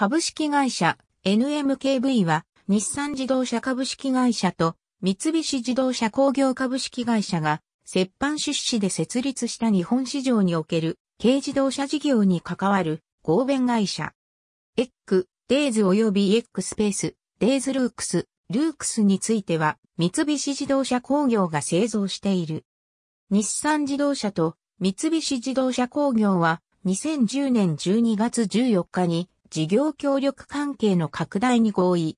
株式会社 NMKV は日産自動車株式会社と三菱自動車工業株式会社が折半出資で設立した日本市場における軽自動車事業に関わる合弁会社。エック、デイズ及びエックスペース、デイズルークス、ルークスについては三菱自動車工業が製造している。日産自動車と三菱自動車工業は2010年12月14日に事業協力関係の拡大に合意。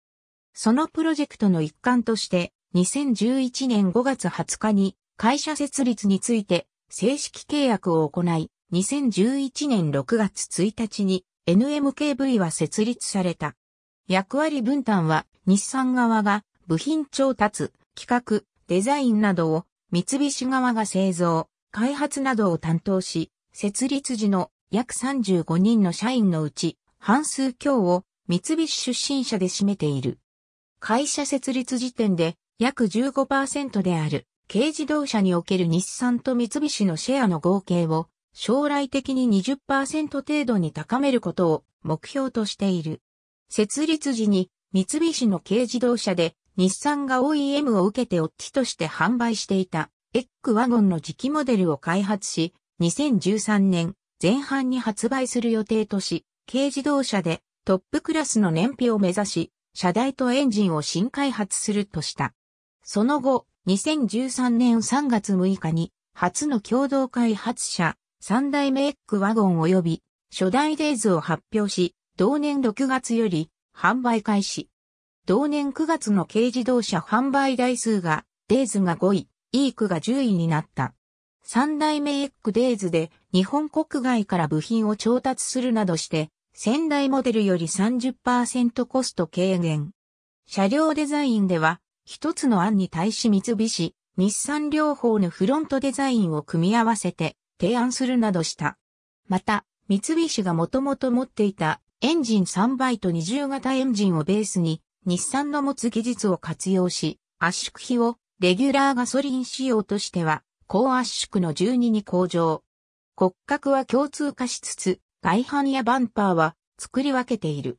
そのプロジェクトの一環として、2011年5月20日に会社設立について正式契約を行い、2011年6月1日に NMKV は設立された。役割分担は日産側が部品調達、企画、デザインなどを三菱側が製造、開発などを担当し、設立時の約35人の社員のうち半数強を三菱出身者で占めている。会社設立時点で約15%である軽自動車における日産と三菱のシェアの合計を将来的に20%程度に高めることを目標としている。設立時に三菱の軽自動車で日産が OEM を受けてオッチとして販売していたエッグワゴンの次期モデルを開発し、2013年前半に発売する予定とし、軽自動車でトップクラスの燃費を目指し、車台とエンジンを新開発するとした。その後、2013年3月6日に、初の共同開発者、3代目エッグワゴン及び、初代デイズを発表し、同年6月より、販売開始。同年9月の軽自動車販売台数が、デイズが5位、イークが10位になった。3代目エッグデイズで日本国外から部品を調達するなどして先代モデルより30%コスト軽減。車両デザインでは、一つの案に対し三菱、日産両方のフロントデザインを組み合わせて提案するなどした。また、三菱がもともと持っていたエンジン3倍と20型エンジンをベースに、日産の持つ技術を活用し、圧縮比をレギュラーガソリン仕様としては、高圧縮の12に向上。骨格は共通化しつつ、外板やバンパーは作り分けている。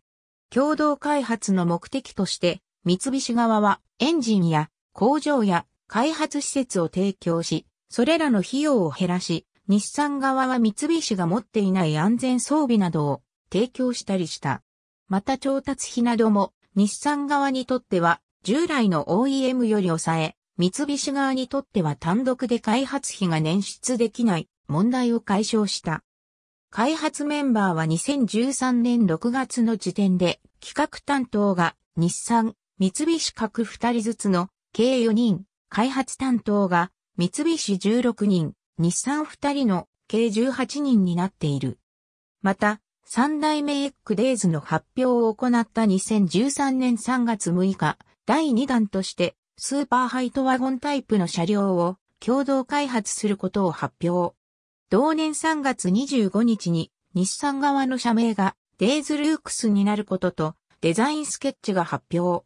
共同開発の目的として、三菱側はエンジンや工場や開発施設を提供し、それらの費用を減らし、日産側は三菱が持っていない安全装備などを提供したりした。また調達費なども日産側にとっては従来の OEM より抑え、三菱側にとっては単独で開発費が捻出できない問題を解消した。開発メンバーは2013年6月の時点で企画担当が日産、三菱各2人ずつの計4人、開発担当が三菱16人、日産2人の計18人になっている。また、三代目エッグデイズの発表を行った2013年3月6日、第2弾としてスーパーハイトワゴンタイプの車両を共同開発することを発表。同年3月25日に日産側の社名がデイズルークスになることとデザインスケッチが発表。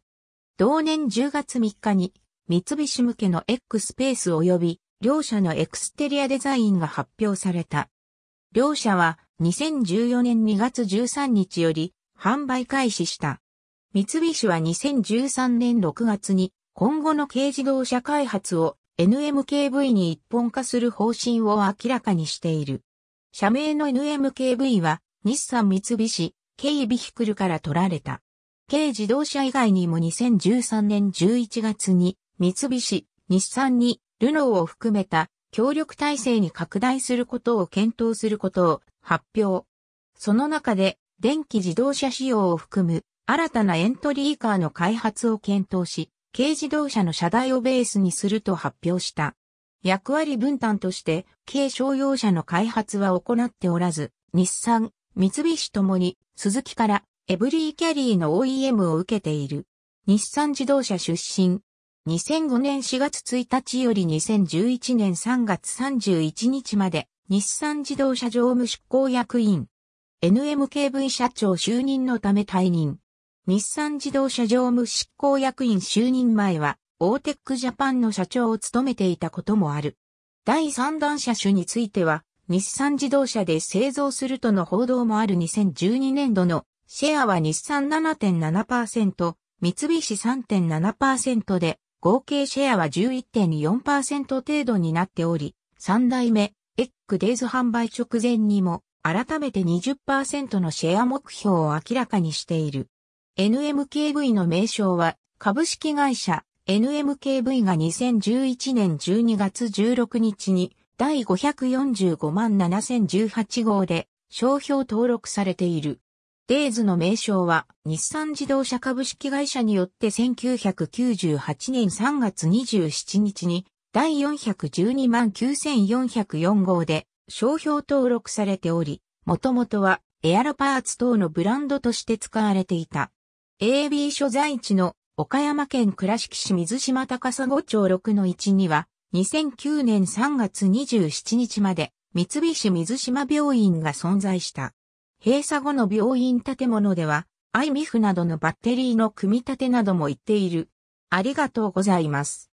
同年10月3日に三菱向けの X ペース及び両社のエクステリアデザインが発表された。両社は2014年2月13日より販売開始した。三菱は2013年6月に今後の軽自動車開発を NMKV に一本化する方針を明らかにしている。社名の NMKV は日産三菱、軽ビヒクルから取られた。軽自動車以外にも2013年11月に三菱、日産にルノーを含めた協力体制に拡大することを検討することを発表。その中で電気自動車仕様を含む新たなエントリーカーの開発を検討し、軽自動車の車台をベースにすると発表した。役割分担として、軽商用車の開発は行っておらず、日産、三菱ともに、鈴木から、エブリーキャリーの OEM を受けている。日産自動車出身。2005年4月1日より2011年3月31日まで、日産自動車常務執行役員。NMKV 社長就任のため退任。日産自動車常務執行役員就任前は、オーテックジャパンの社長を務めていたこともある。第3弾車種については、日産自動車で製造するとの報道もある2012年度のシェアは日産7.7%、三菱3.7%で、合計シェアは11.4%程度になっており、3代目、エッグデイズ販売直前にも、改めて20%のシェア目標を明らかにしている。NMKV の名称は、株式会社 NMKV が2011年12月16日に第545万7018号で商標登録されている。デイズの名称は日産自動車株式会社によって1998年3月27日に第412万9404号で商標登録されており、もともとはエアロパーツ等のブランドとして使われていた。AB 所在地の岡山県倉敷市水島高砂町6の1には、2009年3月27日まで三菱水島病院が存在した。閉鎖後の病院建物では、アイミフなどのバッテリーの組み立てなども行っている。ありがとうございます。